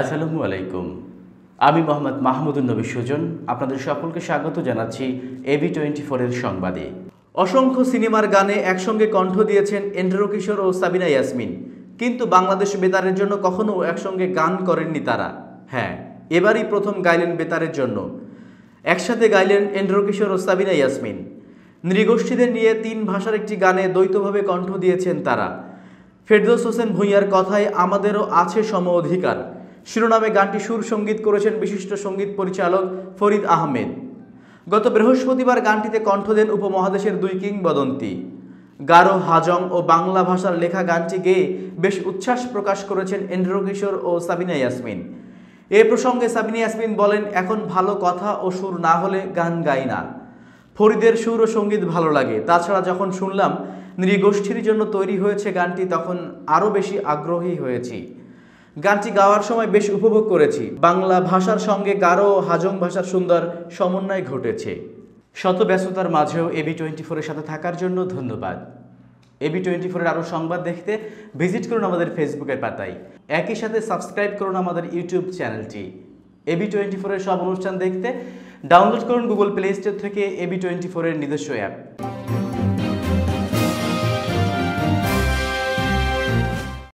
আসসালামু আলাইকুম আমি মোহাম্মদ মাহমুদুল নবী সুজন আপনাদের সকলকে স্বাগত জানাচ্ছি এবি টোয়েন্টি ফোরের সংবাদে অসংখ্য সিনেমার গানে একসঙ্গে কণ্ঠ দিয়েছেন এন্ড্রো কিশোর ও সাবিনা ইয়াসমিন কিন্তু বাংলাদেশ বেতারের জন্য কখনও একসঙ্গে গান করেননি তারা হ্যাঁ এবারই প্রথম গাইলেন বেতারের জন্য একসাথে গাইলেন এন্ড্রো কিশোর ও সাবিনা ইয়াসমিন নৃগোষ্ঠীদের নিয়ে তিন ভাষার একটি গানে দ্বৈতভাবে কণ্ঠ দিয়েছেন তারা ফেরদৌস হোসেন ভূঁইয়ার কথায় আমাদেরও আছে সম অধিকার শিরোনামে গানটি সুর সঙ্গীত করেছেন বিশিষ্ট সঙ্গীত পরিচালক ফরিদ আহমেদ গত বৃহস্পতিবার গানটিতে কণ্ঠ দেন উপমহাদেশের দুই কিংবদন্তি গারো হাজং ও বাংলা ভাষার লেখা গানটি গেয়ে বেশ উচ্ছ্বাস প্রকাশ করেছেন এন্দ্র কিশোর ও সাবিনা ইয়াসমিন এ প্রসঙ্গে সাবিনা ইয়াসমিন বলেন এখন ভালো কথা ও সুর না হলে গান গাই না ফরিদের সুর ও সঙ্গীত ভালো লাগে তাছাড়া যখন শুনলাম নৃগোষ্ঠীর জন্য তৈরি হয়েছে গানটি তখন আরও বেশি আগ্রহী হয়েছি গানটি গাওয়ার সময় বেশ উপভোগ করেছি বাংলা ভাষার সঙ্গে গারো হাজং ভাষার সুন্দর সমন্বয় ঘটেছে শত ব্যস্ততার মাঝেও এবি টোয়েন্টি ফোরের সাথে থাকার জন্য ধন্যবাদ এবি টোয়েন্টি ফোরের আরও সংবাদ দেখতে ভিজিট করুন আমাদের ফেসবুকের পাতায় একই সাথে সাবস্ক্রাইব করুন আমাদের ইউটিউব চ্যানেলটি এবি টোয়েন্টি ফোরের সব অনুষ্ঠান দেখতে ডাউনলোড করুন গুগল প্লে স্টোর থেকে এবি টোয়েন্টি ফোরের নিজস্ব অ্যাপ